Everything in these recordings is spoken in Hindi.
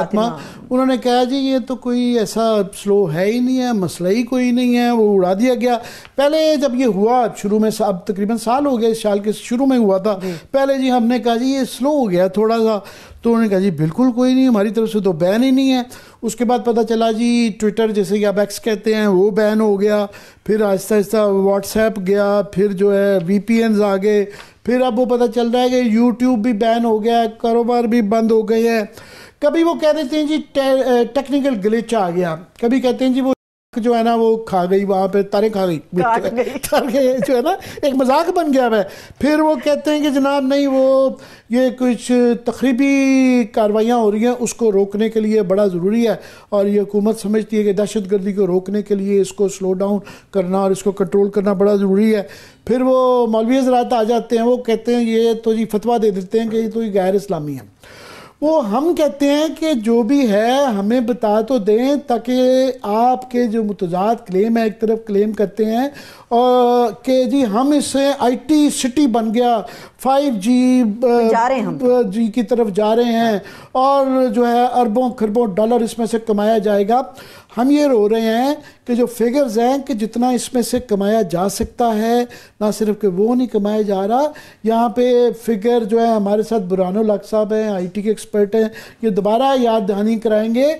फातिमा उन्होंने कहा जी ये तो कोई ऐसा स्लो है ही नहीं है मसला ही कोई नहीं है वो उड़ा दिया गया पहले जब ये हुआ शुरू में अब तकरीबन साल हो गया इस साल के शुरू में हुआ था पहले जी हमने कहा जी ये स्लो हो गया थोड़ा सा तो उन्होंने कहा जी बिल्कुल कोई नहीं हमारी तरफ से तो बैन ही नहीं है उसके बाद पता चला जी ट्विटर जैसे कि आप एक्स कहते हैं वो बैन हो गया फिर आहिस्ता आहिस्ता व्हाट्सएप गया फिर जो है वी आ गए फिर अब वो पता चल रहा है कि यूट्यूब भी बैन हो गया है कारोबार भी बंद हो गए हैं कभी वो कह देते हैं जी टे, टेक्निकल ग्लिच आ गया कभी कहते हैं जी वो जो है ना वो खा गई वहाँ पे तारे खा गई तारे जो है ना एक मजाक बन गया है फिर वो कहते हैं कि जनाब नहीं वो ये कुछ तकरीबी कार्रवाइयाँ हो रही हैं उसको रोकने के लिए बड़ा ज़रूरी है और ये हुकूमत समझती है कि दहशत गर्दी को रोकने के लिए इसको स्लो डाउन करना और इसको कंट्रोल करना बड़ा ज़रूरी है फिर वो मौलवी हजरात आ जाते हैं वो कहते हैं ये तो जी फतवा दे देते हैं कि ये तो ये गैर इस्लामी है वो हम कहते हैं कि जो भी है हमें बता तो दें ताकि आपके जो मुतजाद क्लेम है एक तरफ क्लेम करते हैं और कि जी हम इससे आईटी सिटी बन गया फाइव जी जा रहे हैं हम जी की तरफ जा रहे हैं और जो है अरबों खरबों डॉलर इसमें से कमाया जाएगा हम ये रो रहे हैं कि जो फिगर्स हैं कि जितना इसमें से कमाया जा सकता है ना सिर्फ कि वो नहीं कमाया जा रहा यहाँ पे फिगर जो है हमारे साथ बुरानो लाख साहब हैं आईटी के एक्सपर्ट हैं ये दोबारा याद दहानी कराएंगे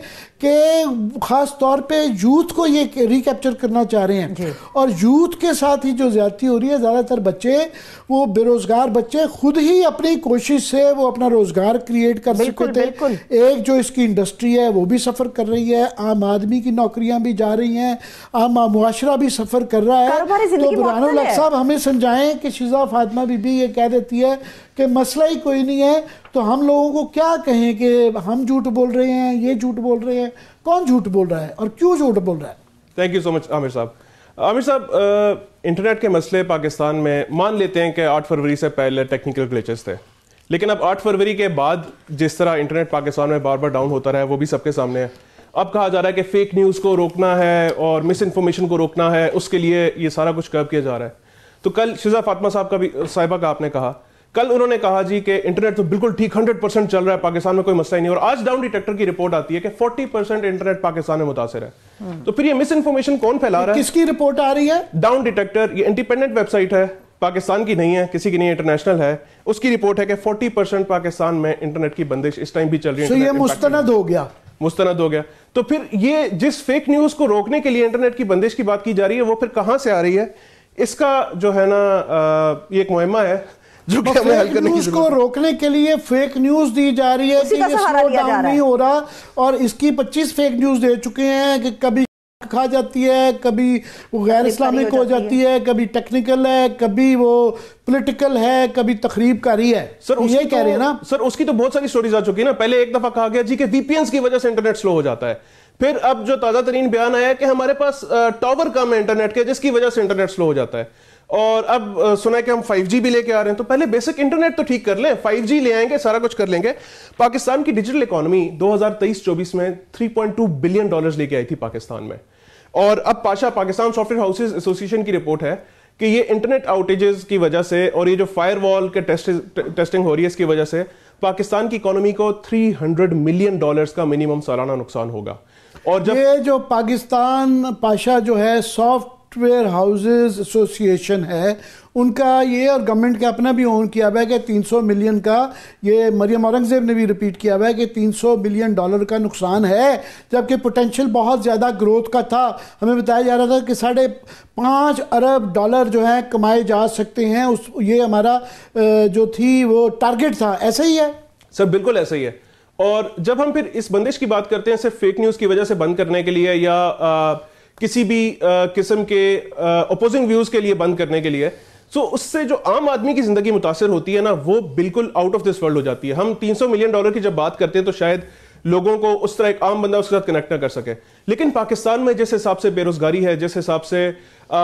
कि ख़ास तौर पे यूथ को ये रिकैप्चर करना चाह रहे हैं और यूथ के साथ ही जो ज़्यादती हो रही है ज़्यादातर बच्चे वो बेरोज़गार बच्चे खुद ही अपनी कोशिश से वो अपना रोज़गार क्रिएट कर सकते थे एक जो इसकी इंडस्ट्री है वो भी सफ़र कर रही है आम आदमी की नौकरियाँ भी जा रही हैं आम मुआशरा भी सफ़र कर रहा है तो बुराना साहब हमें समझाएं कि शिजा फातमा बीबी ये कह देती है कि मसला ही कोई नहीं है तो हम लोगों को क्या कहें कि हम झूठ बोल रहे हैं ये झूठ बोल रहे हैं कौन झूठ बोल रहा है और क्यों झूठ बोल रहा है thank you so much Aamir साहब आमिर साहब इंटरनेट के मसले पाकिस्तान में मान लेते हैं कि आठ फरवरी से पहले टेक्निकल ग्लिचेस थे लेकिन अब आठ फरवरी के बाद जिस तरह इंटरनेट पाकिस्तान में बार बार डाउन होता रहा है वो भी सबके सामने है अब कहा जा रहा है कि फेक न्यूज़ को रोकना है और मिस इन्फॉर्मेशन को रोकना है उसके लिए ये सारा कुछ कब किया जा रहा है तो कल शिजा फातमा साहब का भी साहिबा का आपने कहा कल उन्होंने कहा जी कि इंटरनेट तो बिल्कुल ठीक 100 परसेंट चल रहा है पाकिस्तान में कोई मसला ही नहीं और आज डाउन डिटेक्टर की रिपोर्ट आती है कि 40 परसेंट इंटरनेट पाकिस्तान में मुतासर है हम्म। तो फिर ये मिस इन्फॉर्मेशन कौन फैला रहा है किसकी रिपोर्ट आ रही है डाउन डिटेक्टर ये इंडिपेंडेंट वेबसाइट है पाकिस्तान की नहीं है किसी की नहीं इंटरनेशनल है उसकी रिपोर्ट है कि फोर्टी परसेंट पाकिस्तान में इंटरनेट की बंदिश इस टाइम भी चल रही है मुस्तनद हो गया मुस्तनद हो गया तो फिर ये जिस फेक न्यूज को रोकने के लिए इंटरनेट की बंदिश की बात की जा रही है वो फिर कहां से आ रही है इसका जो है ना ये एक मुहिमा है जो कि हमें हल करने की को रोकने के लिए फेक न्यूज दी जा रही है कि स्लो डाउन नहीं हो रहा और इसकी 25 फेक न्यूज दे चुके हैं कि कभी खा जाती है कभी वो गैर इस्लामिक हो जाती, है।, है कभी टेक्निकल है कभी वो पॉलिटिकल है कभी तकरीब कारी है सर तो ये कह रहे हैं ना सर उसकी तो बहुत सारी स्टोरीज आ चुकी है ना पहले एक दफा कहा गया जी कि वीपीएन की वजह से इंटरनेट स्लो हो जाता है फिर अब जो ताजा तरीन बयान आया कि हमारे पास टॉवर कम है इंटरनेट के जिसकी वजह से इंटरनेट स्लो हो जाता है और अब सुना है कि हम 5G भी लेके आ रहे हैं तो पहले बेसिक इंटरनेट तो ठीक कर लें 5G ले आएंगे सारा कुछ कर लेंगे पाकिस्तान की डिजिटल इकोनॉमी 2023-24 में 3.2 बिलियन डॉलर्स लेके आई थी पाकिस्तान में और अब Pasha Pakistan software houses association की रिपोर्ट है कि ये इंटरनेट आउटेजेस की वजह से और ये जो फायर के टेस्ट टेस्टिंग हो रही है इसकी वजह से पाकिस्तान की इकोनॉमी को 300 मिलियन डॉलर्स का मिनिमम सालाना नुकसान होगा और जब ये जो पाकिस्तान पाशा जो है सॉफ्ट सॉफ्टवेयर हाउसेस एसोसिएशन है उनका ये और गवर्नमेंट का अपना भी ओन किया हुआ है कि 300 मिलियन का ये मरियम औरंगज़ेब ने भी रिपीट किया हुआ है कि 300 मिलियन डॉलर का नुकसान है जबकि पोटेंशियल बहुत ज़्यादा ग्रोथ का था हमें बताया जा रहा था कि साढ़े पाँच अरब डॉलर जो है कमाए जा सकते हैं उस ये हमारा जो थी वो टारगेट था ऐसा ही है सर बिल्कुल ऐसा ही है और जब हम फिर इस बंदिश की बात करते हैं सिर्फ फेक न्यूज़ की वजह से बंद करने के लिए या आ, किसी भी किस्म के अपोजिंग व्यूज के लिए बंद करने के लिए सो उससे जो आम आदमी की जिंदगी मुतासर होती है ना वो बिल्कुल आउट ऑफ दिस वर्ल्ड हो जाती है हम 300 मिलियन डॉलर की जब बात करते हैं तो शायद लोगों को उस तरह एक आम बंदा उसके साथ कनेक्ट ना कर सके लेकिन पाकिस्तान में जिस हिसाब से बेरोजगारी है जिस हिसाब से आ,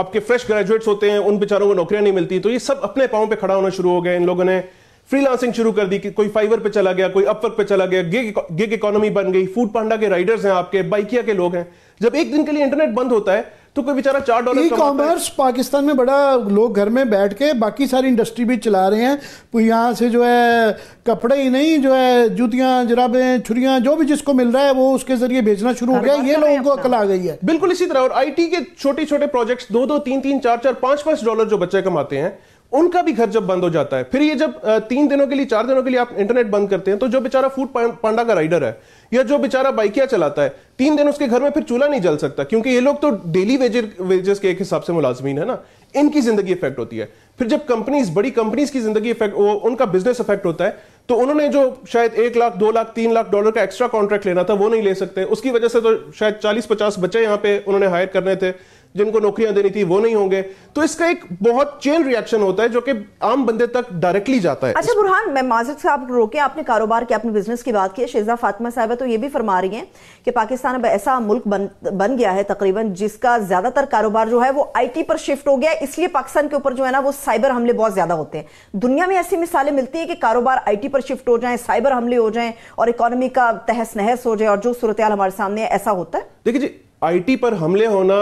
आपके फ्रेश ग्रेजुएट्स होते हैं उन बेचारों को नौकरियां नहीं मिलती तो ये सब अपने पाँव पे खड़ा होना शुरू हो गया इन लोगों ने फ्रीलांसिंग शुरू कर दी कि कोई फाइवर पे चला गया कोई अपवर्क पे चला गया गिग गिग इकोनॉमी बन गई फूड पांडा के राइडर्स हैं आपके बाइकिया के लोग हैं जब एक दिन के लिए इंटरनेट बंद होता है तो कोई बेचारा चार डॉलर ई कॉमर्स पाकिस्तान में बड़ा लोग घर में बैठ के बाकी सारी इंडस्ट्री भी चला रहे हैं तो यहाँ से जो है कपड़े ही नहीं जो है जूतियां जराबें छुरियां जो भी जिसको मिल रहा है वो उसके जरिए भेजना शुरू हो गया ये लोगों को अकल आ गई है बिल्कुल इसी तरह और आईटी के छोटे छोटे प्रोजेक्ट्स दो दो तीन तीन चार चार पांच पांच डॉलर जो बच्चे कमाते हैं उनका भी घर जब बंद हो जाता है फिर ये जब तीन दिनों के लिए चार दिनों के लिए आप इंटरनेट बंद करते हैं तो जो बेचारा फूड पांडा का राइडर है या जो बेचारा बाइकिया चलाता है तीन दिन उसके घर में फिर चूल्हा नहीं जल सकता क्योंकि ये लोग तो डेली वेजेस के एक हिसाब से मुलाजमीन है ना इनकी जिंदगी इफेक्ट होती है फिर जब कंपनीज बड़ी कंपनीज की जिंदगी इफेक्ट उनका बिजनेस इफेक्ट होता है तो उन्होंने जो शायद एक लाख दो लाख तीन लाख डॉलर का एक्स्ट्रा कॉन्ट्रैक्ट लेना था वो नहीं ले सकते उसकी वजह से तो शायद चालीस पचास बच्चे यहाँ पे उन्होंने हायर करने थे जिनको नौकरियां देनी थी वो नहीं होंगे तो इसका एक बहुत चेन रिएक्शन होता है जो कि आम बंदे तक डायरेक्टली जाता है अच्छा बुरहान मैं माजिद साहब रोके आपने कारोबार की अपने बिजनेस की बात की शेजा फातिमा साहब तो ये भी फरमा रही हैं कि पाकिस्तान अब ऐसा मुल्क बन बन गया है तकरीबन जिसका ज्यादातर कारोबार जो है वो आई पर शिफ्ट हो गया इसलिए पाकिस्तान के ऊपर जो है ना वो साइबर हमले बहुत ज्यादा होते हैं दुनिया में ऐसी मिसालें मिलती है कि कारोबार आई पर शिफ्ट हो जाए साइबर हमले हो जाए और इकोनॉमी का तहस नहस हो जाए और जो सूरत हमारे सामने ऐसा होता है देखिए जी आईटी पर हमले होना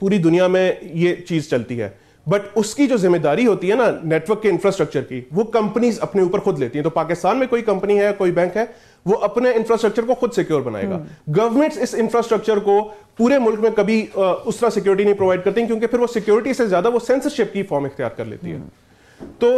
पूरी दुनिया में ये चीज चलती है बट उसकी जो जिम्मेदारी होती है ना नेटवर्क के इंफ्रास्ट्रक्चर की वो कंपनीज अपने ऊपर खुद लेती हैं तो पाकिस्तान में कोई कंपनी है कोई बैंक है वो अपने इंफ्रास्ट्रक्चर को खुद सिक्योर बनाएगा गवर्नमेंट्स हम्म। इस इंफ्रास्ट्रक्चर को पूरे मुल्क में कभी उस तरह सिक्योरिटी नहीं प्रोवाइड करती क्योंकि फिर वो सिक्योरिटी से ज्यादा वो सेंसरशिप की फॉर्म इख्तियार कर लेती है हम्म। तो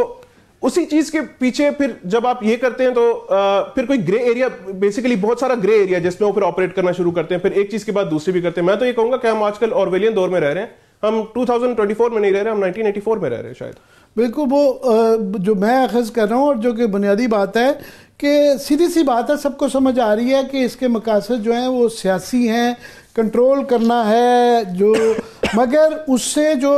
उसी चीज के पीछे फिर जब आप ये करते हैं तो आ, फिर कोई ग्रे एरिया बेसिकली बहुत सारा ग्रे एरिया जिसमें वो फिर ऑपरेट करना शुरू करते हैं फिर एक चीज के बाद दूसरी भी करते हैं मैं तो ये कहूंगा कि हम आजकल ऑरवेलियन दौर में रह रहे हैं हम 2024 में नहीं रह रहे हम 1984 में रह रहे हैं शायद बिल्कुल वो जो मैं अखज कर रहा हूँ और जो कि बुनियादी बात है कि सीधी सी बात है सबको समझ आ रही है कि इसके मकासद जो हैं वो सियासी हैं कंट्रोल करना है जो मगर उससे जो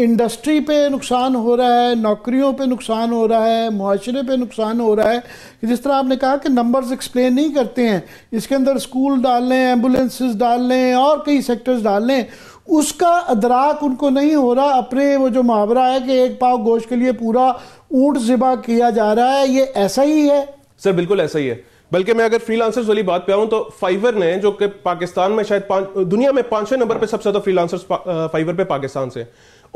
इंडस्ट्री पे नुकसान हो रहा है नौकरियों पे नुकसान हो रहा है मुआरे पे नुकसान हो रहा है जिस तरह आपने कहा कि नंबर्स एक्सप्लेन नहीं करते हैं इसके अंदर स्कूल डाल लें एम्बुलेंसेस डाल लें और कई सेक्टर्स डाल लें उसका अदराक उनको नहीं हो रहा अपने वो जो मुहावरा है कि एक पाव गोश्त के लिए पूरा ऊँट ज़िबा किया जा रहा है ये ऐसा ही है सर बिल्कुल ऐसा ही है बल्कि मैं अगर फ्रीलांसर्स वाली बात पे आऊँ तो फाइवर ने जो कि पाकिस्तान में शायद दुनिया में पांचवें नंबर पे सबसे ज़्यादा फ्रीलांसर्स फाइवर पे पाकिस्तान से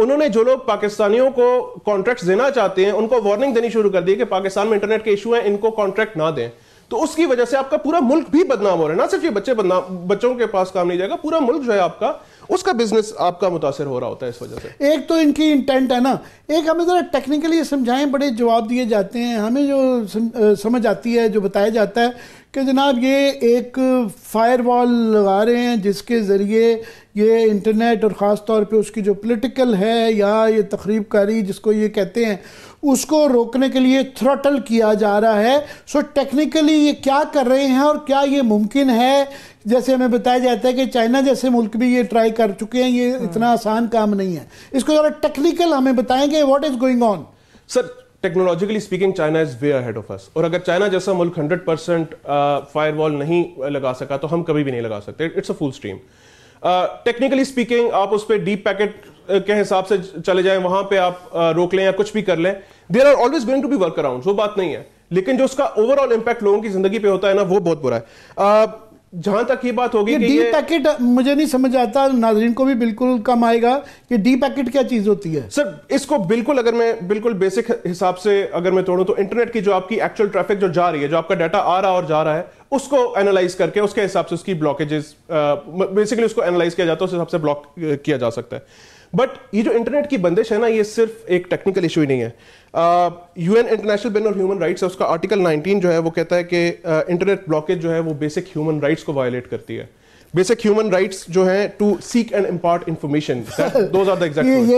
उन्होंने जो लोग पाकिस्तानियों को कॉन्ट्रैक्ट देना चाहते हैं उनको वार्निंग देनी शुरू कर दी कि पाकिस्तान में इंटरनेट के इशू हैं इनको कॉन्ट्रैक्ट ना दें तो उसकी वजह से आपका पूरा मुल्क भी बदनाम हो रहा है ना सिर्फ ये बच्चे बदनाम बच्चों के पास काम नहीं जाएगा पूरा मुल्क जो है आपका उसका बिजनेस आपका मुतासर हो रहा होता है इस वजह से एक तो इनकी इंटेंट है ना एक हमें ज़रा टेक्निकली समझाएं बड़े जवाब दिए जाते हैं हमें जो समझ आती है जो बताया जाता है कि जनाब ये एक फायरवॉल लगा रहे हैं जिसके ज़रिए ये इंटरनेट और ख़ास तौर पे उसकी जो पॉलिटिकल है या ये तकरीबकारी जिसको ये कहते हैं उसको रोकने के लिए थ्रोटल किया जा रहा है सो टेक्निकली ये क्या कर रहे हैं और क्या ये मुमकिन है जैसे हमें बताया जाता है कि चाइना जैसे मुल्क भी ये ट्राई कर चुके हैं ये हम्म। इतना आसान काम नहीं है इसको ज़रा टेक्निकल हमें बताएंगे what is going on sir technologically speaking China is way ahead of us और अगर चाइना जैसा मुल्क हंड्रेड परसेंट फायर नहीं लगा सका तो हम कभी भी नहीं लगा सकते it's a full stream technically uh, speaking आप उस पर डीप पैकेट के हिसाब से चले जाएं वहां पे आप uh, रोक लें या कुछ भी कर लें there are always going to be work around वो बात नहीं है लेकिन जो उसका ओवरऑल इंपैक्ट लोगों की जिंदगी पे होता है ना वो बहुत बुरा है uh, जहां तक ये बात होगी डी पैकेट मुझे नहीं समझ आता नाजरीन को भी बिल्कुल कम आएगा कि डी पैकेट क्या चीज होती है सर इसको बिल्कुल अगर मैं बिल्कुल बेसिक हिसाब से अगर मैं तोड़ूं तो इंटरनेट की जो आपकी एक्चुअल ट्रैफिक जो जा रही है जो आपका डाटा आ रहा और जा रहा है उसको एनालाइज करके उसके हिसाब से उसकी ब्लॉकेजेस बेसिकली उसको एनालाइज किया जाता है उस हिसाब से ब्लॉक किया जा सकता है बट ये जो इंटरनेट की बंदिश है ना ये सिर्फ एक टेक्निकल इशू ही नहीं है U N international ban of human rights है उसका आर्टिकल 19 जो है वो कहता है कि इंटरनेट uh, ब्लॉकेज जो है वो बेसिक ह्यूमन राइट्स को वायोलेट करती है बेसिक ह्यूमन राइट्स जो है to seek and impart information दो एग्जैक्ट